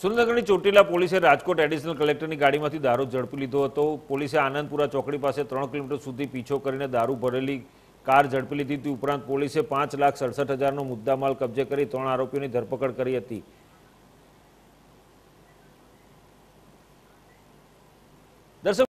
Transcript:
સુરેન્દ્રનગરની ચોટીલા પોલીસે રાજકોટ એડિશનલ કલેક્ટરની ગાડીમાંથી દારૂ ઝડપી લીધો હતો પોલીસે આનંદપુરા ચોકડી પાસે ત્રણ કિલોમીટર સુધી પીછો કરીને દારૂ ભરેલી કાર ઝડપી લીધી હતી ઉપરાંત પોલીસે પાંચ લાખ સડસઠ હજારનો મુદ્દામાલ કબજે કરી ત્રણ આરોપીઓની ધરપકડ કરી હતી દર્શક